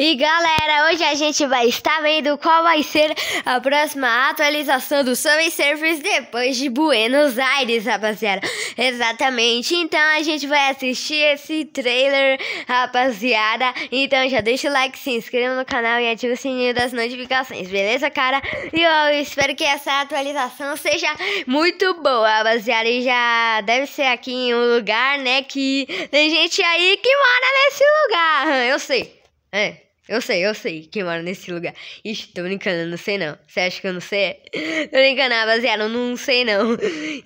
E galera, hoje a gente vai estar vendo qual vai ser a próxima atualização do Summer Surfers depois de Buenos Aires, rapaziada. Exatamente, então a gente vai assistir esse trailer, rapaziada. Então já deixa o like, se inscreva no canal e ativa o sininho das notificações, beleza, cara? E eu espero que essa atualização seja muito boa, rapaziada. E já deve ser aqui em um lugar, né, que tem gente aí que mora nesse lugar, eu sei. É, eu sei, eu sei que mora nesse lugar. Ixi, tô brincando, eu não sei não. Você acha que eu não sei? tô brincando, rapaziada, eu não sei não.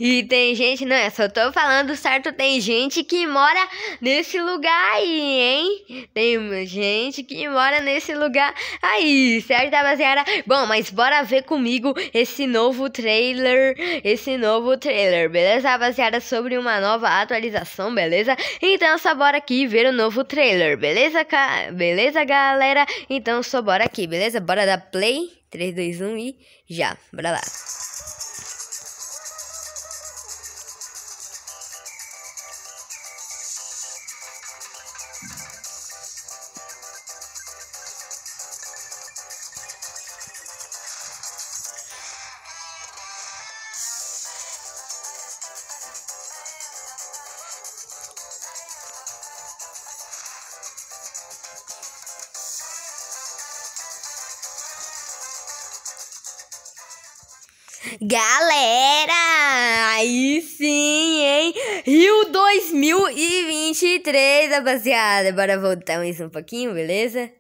E tem gente, não é, só tô falando certo, tem gente que mora nesse lugar aí, hein? Tem gente que mora nesse lugar aí, certo, rapaziada? Bom, mas bora ver comigo esse novo trailer, esse novo trailer, beleza, rapaziada? Sobre uma nova atualização, beleza? Então só bora aqui ver o novo trailer, beleza, ca... beleza, galera? galera. Então só bora aqui, beleza? Bora dar play. 3, 2, 1 e já. Bora lá. Galera, aí sim, hein? Rio 2023, rapaziada. Bora voltar mais um pouquinho, beleza?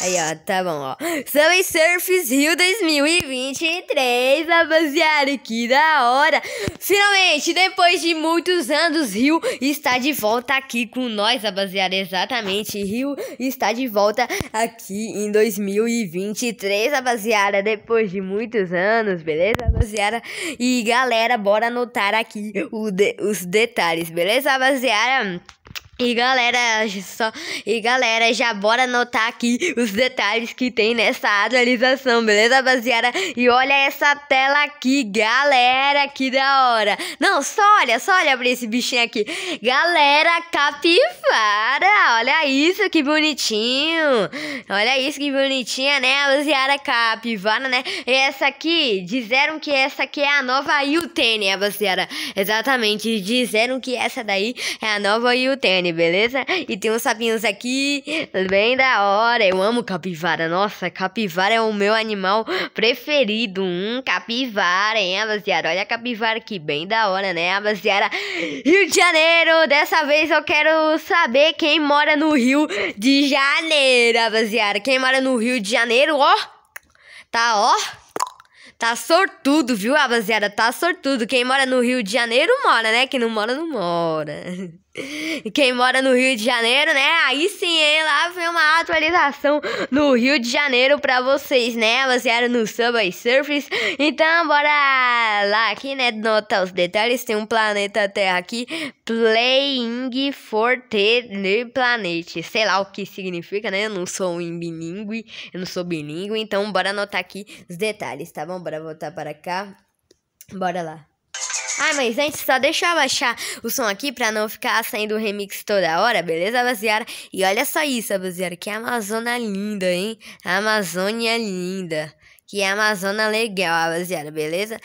Aí, ó, tá bom, ó. Subway Surfers Rio 2023, rapaziada, que da hora. Finalmente, depois de muitos anos, Rio está de volta aqui com nós, rapaziada. Exatamente, Rio está de volta aqui em 2023, rapaziada. Depois de muitos anos, beleza, rapaziada? E, galera, bora anotar aqui de os detalhes, beleza, rapaziada? E galera, só e galera, já bora anotar aqui os detalhes que tem nessa atualização, beleza, baseada? E olha essa tela aqui, galera, que da hora. Não, só olha, só olha pra esse bichinho aqui. Galera, capivara, olha isso que bonitinho. Olha isso que bonitinha, né, baseada, capivara, né? E essa aqui, disseram que essa aqui é a nova Yutene, baseada. Exatamente, disseram que essa daí é a nova Yutene online, beleza? E tem uns sapinhos aqui, bem da hora. Eu amo capivara. Nossa, capivara é o meu animal preferido. Hum, capivara, hein, rapaziada? Olha a capivara aqui, bem da hora, né, rapaziada? Rio de Janeiro, dessa vez eu quero saber quem mora no Rio de Janeiro, rapaziada. Quem mora no Rio de Janeiro, ó, tá, ó. Tá sortudo, viu, rapaziada? Tá sortudo. Quem mora no Rio de Janeiro mora, né? Quem não mora, não mora. Quem mora no Rio de Janeiro, né? Aí sim, hein? Lá foi uma atualização no Rio de Janeiro pra vocês, né? Baseado no Subway Surfers. Então, bora lá aqui, né? Notar os detalhes. Tem um planeta Terra aqui. Playing for the Planet. Sei lá o que significa, né? Eu não sou um bilingue. Eu não sou bilingue. Então, bora anotar aqui os detalhes, tá bom? Bora voltar para cá. Bora lá. Ai, ah, mas antes só deixa eu abaixar o som aqui pra não ficar saindo remix toda hora, beleza, rapaziada? E olha só isso, rapaziada, que Amazônia linda, hein? Amazônia linda. Que Amazônia legal, rapaziada, beleza?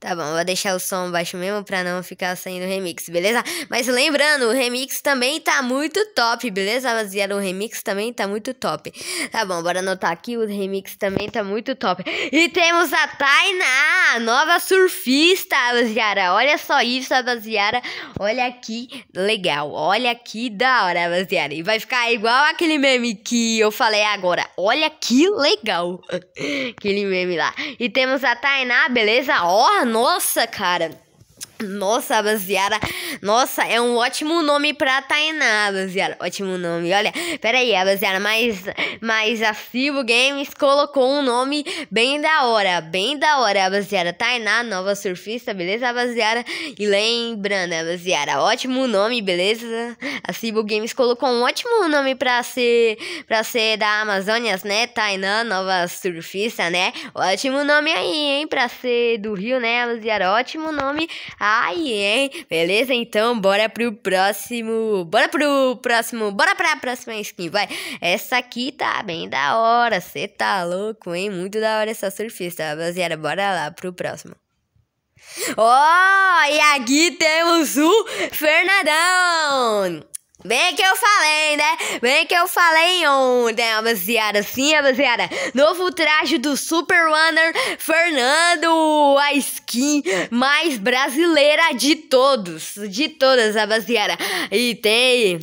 Tá bom, vou deixar o som baixo mesmo pra não ficar saindo remix, beleza? Mas lembrando, o remix também tá muito top, beleza, rapaziada? O remix também tá muito top. Tá bom, bora anotar aqui, o remix também tá muito top. E temos a Tainá, nova surfista, rapaziada. Olha só isso, rapaziada. Olha aqui, legal. Olha aqui, da hora, rapaziada. E vai ficar igual aquele meme que eu falei agora. Olha que legal. aquele meme lá. E temos a Tainá, beleza? Orna nossa, cara, nossa, rapaziada. Nossa, é um ótimo nome pra Tainá, rapaziada. Ótimo nome. Olha, pera aí, rapaziada. Mas, mas a Cibo Games colocou um nome bem da hora. Bem da hora, rapaziada. Tainá, nova surfista, beleza, rapaziada? E lembrando, né, rapaziada, ótimo nome, beleza? A Cibo Games colocou um ótimo nome pra ser, pra ser da Amazônia, né? Tainá, nova surfista, né? Ótimo nome aí, hein? Pra ser do Rio, né, rapaziada? Ótimo nome. A Ai, hein? Beleza? Então, bora pro próximo. Bora pro próximo. Bora pra próxima skin, vai. Essa aqui tá bem da hora. você tá louco, hein? Muito da hora essa surfista, rapaziada. Bora lá pro próximo. Oh, e aqui temos o Fernandão. Bem que eu falei, né? Bem que eu falei ontem, rapaziada. Sim, rapaziada. Novo traje do Super Runner Fernando. A skin mais brasileira de todos. De todas, rapaziada. E tem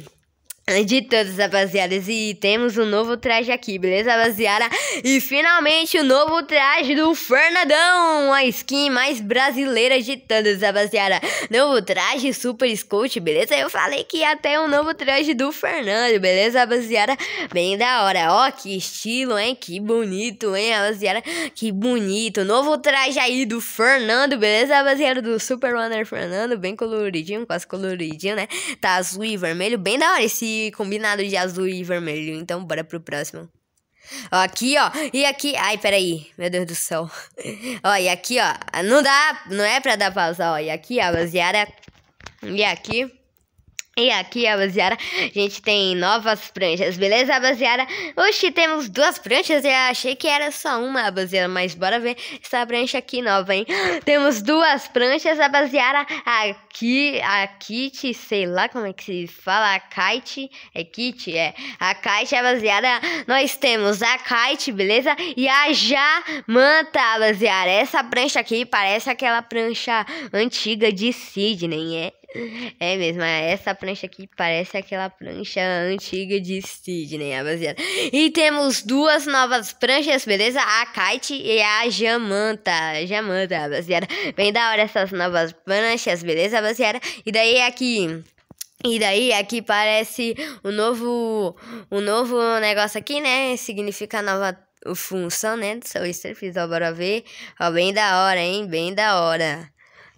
de todos, rapaziadas. E temos um novo traje aqui, beleza, rapaziada? E finalmente o um novo traje do Fernandão, a skin mais brasileira de todas, rapaziada. Novo traje Super Scout, beleza? Eu falei que ia ter um novo traje do Fernando, beleza, rapaziada? Bem da hora. Ó, que estilo, hein? Que bonito, hein, rapaziada? Que bonito. Novo traje aí do Fernando, beleza, rapaziada? Do Super Runner Fernando, bem coloridinho, quase coloridinho, né? Tá azul e vermelho, bem da hora esse combinado de azul e vermelho. Então, bora pro próximo. Ó, aqui, ó. E aqui. Ai, peraí. Meu Deus do céu. ó, e aqui, ó. Não dá. Não é pra dar pausa, ó. E aqui, ó, baseada. E aqui. E aqui, rapaziada, a gente tem novas pranchas, beleza, rapaziada? Hoje temos duas pranchas, eu achei que era só uma, rapaziada, mas bora ver essa prancha aqui nova, hein? Temos duas pranchas, rapaziada, aqui, a kit, sei lá como é que se fala, a kite, é kit, é, a kite, rapaziada, nós temos a kite, beleza? E a jamanta, rapaziada, essa prancha aqui parece aquela prancha antiga de Sidney, é, É mesmo, essa prancha aqui parece aquela prancha antiga de Sydney, rapaziada. É e temos duas novas pranchas, beleza? A Kite e a Jamanta. Jamanta, rapaziada. É bem da hora essas novas pranchas, beleza, rapaziada? E daí aqui... E daí aqui parece o novo, o novo negócio aqui, né? Significa nova função, né? Do seu Easter, fiz ó, bora ver. Ó, bem da hora, hein? Bem da hora.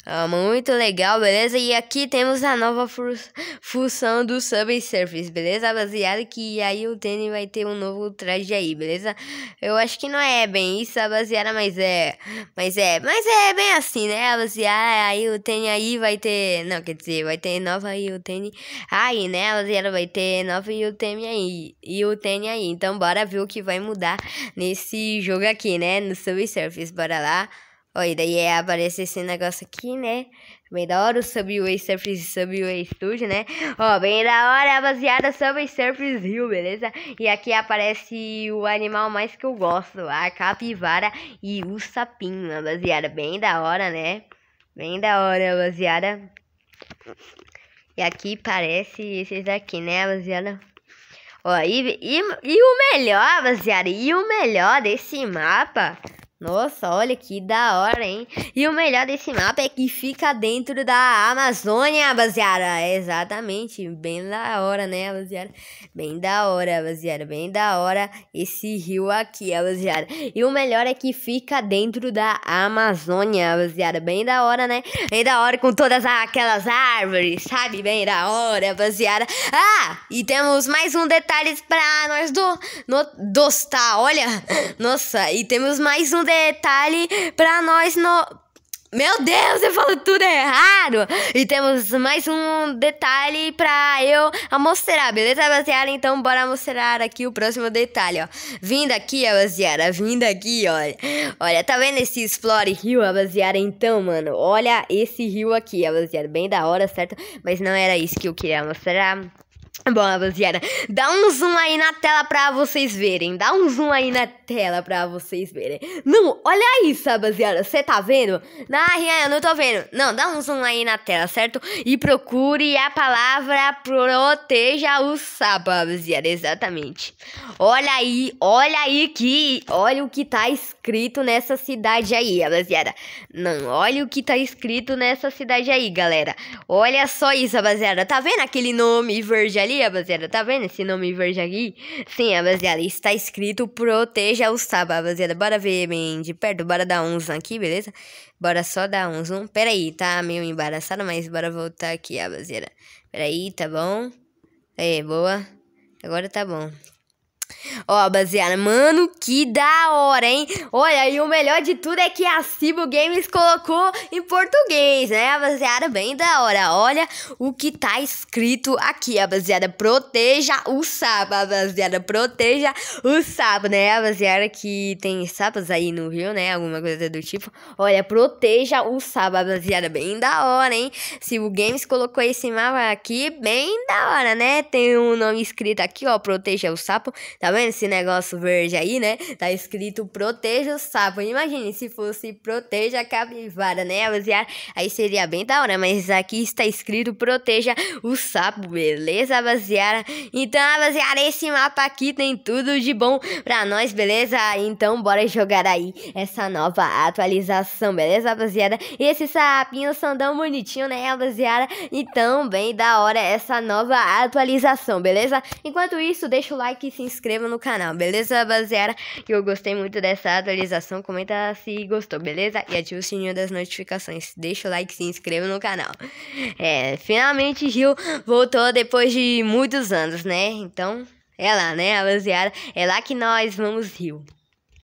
Ah, muito legal, beleza? E aqui temos a nova função do Subway Surface, beleza? Baseado que aí o Danny vai ter um novo traje aí, beleza? Eu acho que não é bem isso, baseada mas é... Mas é... Mas é bem assim, né, baseada Aí o Danny aí vai ter... Não, quer dizer, vai ter nova e o Danny aí, né, baseada Vai ter nova e o Danny aí. E o Danny aí. Então, bora ver o que vai mudar nesse jogo aqui, né? No Subway Surface, bora lá. Oi, daí é, aparece esse negócio aqui, né? Bem da hora o Subway Surfers Subway Studio, né? Ó, bem da hora, rapaziada, Subway Surfers Rio, beleza? E aqui aparece o animal mais que eu gosto, a capivara e o sapinho, rapaziada. Bem da hora, né? Bem da hora, rapaziada. E aqui parece esses aqui, né, rapaziada? Ó, e, e, e o melhor, rapaziada, e o melhor desse mapa... Nossa, olha que da hora, hein? E o melhor desse mapa é que fica dentro da Amazônia, rapaziada. Exatamente, bem da hora, né, rapaziada? Bem da hora, rapaziada. Bem da hora esse rio aqui, rapaziada. E o melhor é que fica dentro da Amazônia, rapaziada. Bem da hora, né? Bem da hora com todas aquelas árvores, sabe? Bem da hora, rapaziada. Ah, e temos mais um detalhe pra nós do, do dostar, tá? olha. Nossa, e temos mais um detalhe para nós no meu Deus, eu falo tudo errado! E temos mais um detalhe pra eu mostrar, beleza, rapaziada? Então, bora mostrar aqui o próximo detalhe, ó. Vindo aqui, rapaziada, vindo aqui, olha. Olha, tá vendo esse Explore Rio, rapaziada? Então, mano, olha esse rio aqui, rapaziada. Bem da hora, certo? Mas não era isso que eu queria mostrar. Bom, rapaziada, dá um zoom aí na tela pra vocês verem. Dá um zoom aí na tela pra vocês verem. Não, olha isso, rapaziada. Você tá vendo? Na real, eu não tô vendo. Não, dá um zoom aí na tela, certo? E procure a palavra proteja o sapo, rapaziada. Exatamente. Olha aí, olha aí que... Olha o que tá escrito nessa cidade aí, rapaziada. Não, olha o que tá escrito nessa cidade aí, galera. Olha só isso, rapaziada. Tá vendo aquele nome verde ali? rapaziada. Tá vendo esse nome verde aqui? Sim, rapaziada, está escrito Proteja o Saba, rapaziada. Bora ver bem de perto, bora dar um zoom aqui, beleza? Bora só dar um zoom. Pera aí, tá meio embaraçado, mas bora voltar aqui, rapaziada. Pera aí, tá bom? É, boa. Agora tá bom. Ó, baseada, mano, que da hora, hein? Olha, e o melhor de tudo é que a Cibo Games colocou em português, né, baseada Bem da hora. Olha o que tá escrito aqui, baseada Proteja o sapo, baseada Proteja o sapo, né, baseada Que tem sapos aí no rio, né? Alguma coisa do tipo. Olha, proteja o sapo, baseada Bem da hora, hein? Cibo Games colocou esse mapa aqui, bem da hora, né? Tem um nome escrito aqui, ó, proteja o sapo. Tá vendo esse negócio verde aí, né? Tá escrito proteja o sapo. Imagine se fosse proteja a capivara, né? Aí seria bem da hora, mas aqui está escrito proteja o sapo, beleza, rapaziada? Então, rapaziada, esse mapa aqui tem tudo de bom pra nós, beleza? Então, bora jogar aí essa nova atualização, beleza, rapaziada? E esses sapinhos são tão bonitinhos, né, rapaziada? Então, bem da hora essa nova atualização, beleza? Enquanto isso, deixa o like e se inscreve inscreva no canal, beleza, rapaziada? Que eu gostei muito dessa atualização. Comenta se gostou, beleza? E ativa o sininho das notificações. Deixa o like e se inscreva no canal. É, finalmente Rio voltou depois de muitos anos, né? Então, é lá, né, rapaziada? É lá que nós vamos, Rio.